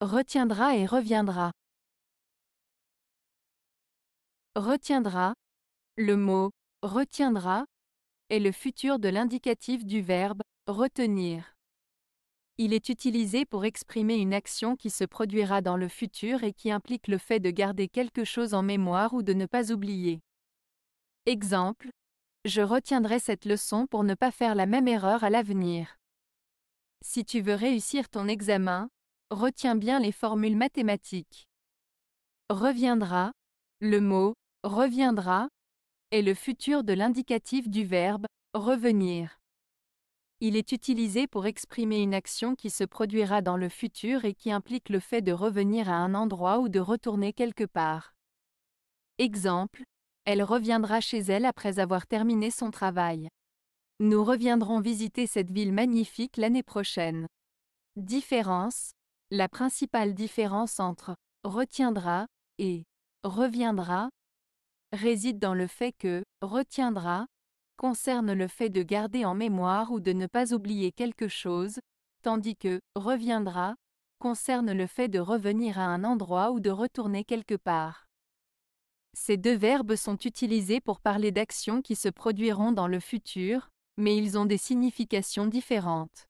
Retiendra et reviendra. Retiendra. Le mot retiendra est le futur de l'indicatif du verbe retenir. Il est utilisé pour exprimer une action qui se produira dans le futur et qui implique le fait de garder quelque chose en mémoire ou de ne pas oublier. Exemple. Je retiendrai cette leçon pour ne pas faire la même erreur à l'avenir. Si tu veux réussir ton examen, Retiens bien les formules mathématiques. Reviendra, le mot reviendra est le futur de l'indicatif du verbe revenir. Il est utilisé pour exprimer une action qui se produira dans le futur et qui implique le fait de revenir à un endroit ou de retourner quelque part. Exemple, elle reviendra chez elle après avoir terminé son travail. Nous reviendrons visiter cette ville magnifique l'année prochaine. Différence, la principale différence entre retiendra et reviendra réside dans le fait que retiendra concerne le fait de garder en mémoire ou de ne pas oublier quelque chose, tandis que reviendra concerne le fait de revenir à un endroit ou de retourner quelque part. Ces deux verbes sont utilisés pour parler d'actions qui se produiront dans le futur, mais ils ont des significations différentes.